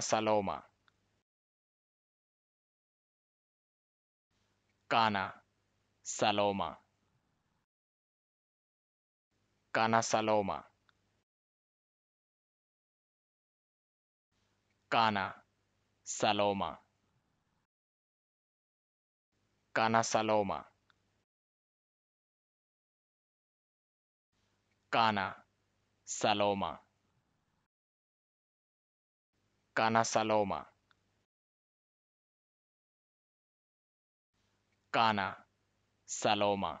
Saloma. Kana Saloma. Kana Saloma. Kana Saloma. Kana Saloma. Kana Saloma. Cana-Saloma. Cana, Saloma.